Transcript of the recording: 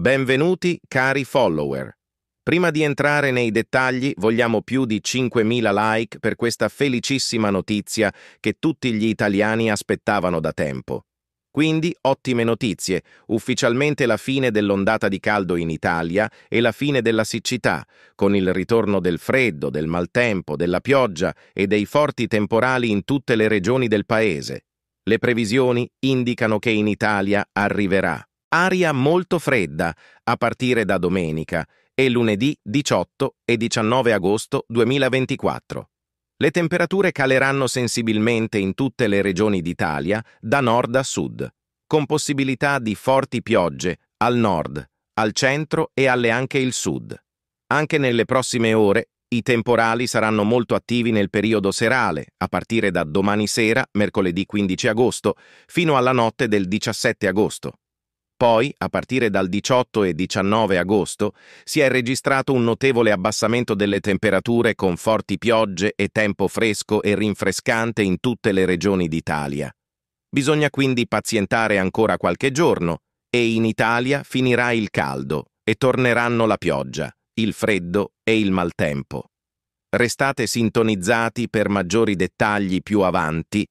Benvenuti cari follower. Prima di entrare nei dettagli vogliamo più di 5.000 like per questa felicissima notizia che tutti gli italiani aspettavano da tempo. Quindi ottime notizie, ufficialmente la fine dell'ondata di caldo in Italia e la fine della siccità, con il ritorno del freddo, del maltempo, della pioggia e dei forti temporali in tutte le regioni del paese. Le previsioni indicano che in Italia arriverà Aria molto fredda a partire da domenica e lunedì 18 e 19 agosto 2024. Le temperature caleranno sensibilmente in tutte le regioni d'Italia, da nord a sud, con possibilità di forti piogge al nord, al centro e alle anche il sud. Anche nelle prossime ore i temporali saranno molto attivi nel periodo serale, a partire da domani sera, mercoledì 15 agosto, fino alla notte del 17 agosto. Poi, a partire dal 18 e 19 agosto, si è registrato un notevole abbassamento delle temperature con forti piogge e tempo fresco e rinfrescante in tutte le regioni d'Italia. Bisogna quindi pazientare ancora qualche giorno e in Italia finirà il caldo e torneranno la pioggia, il freddo e il maltempo. Restate sintonizzati per maggiori dettagli più avanti